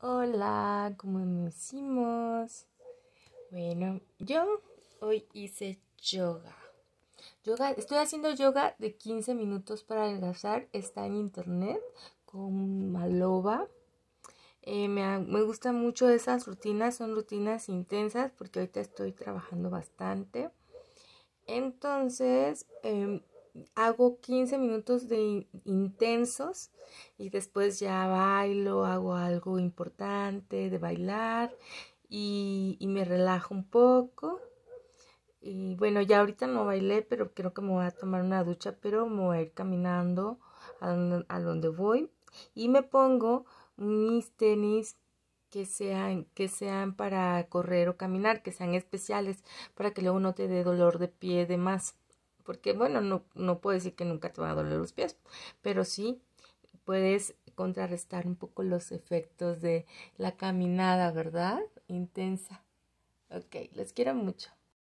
Hola, ¿cómo nos hicimos? Bueno, yo hoy hice yoga. Estoy haciendo yoga de 15 minutos para adelgazar. Está en internet con Maloba. Eh, me, gustan mucho esas rutinas, son rutinas intensas porque ahorita estoy trabajando bastante. Entonces, em, hago 15 minutos de intensos y después ya bailo, hago algo importante de bailar y, y, me relajo un poco. Y bueno, ya ahorita no bailé, pero creo que me voy a tomar una ducha, pero me voy a ir caminando a donde, a donde voy y me pongo mis tenis que sean, que sean para correr o caminar, que sean especiales para que luego no te dé dolor de pie de más porque bueno, no, puedo decir que nunca te va a doler los pies, pero sí puedes contrarrestar un poco los efectos de la caminada, ¿verdad? Intensa. Ok, les quiero mucho.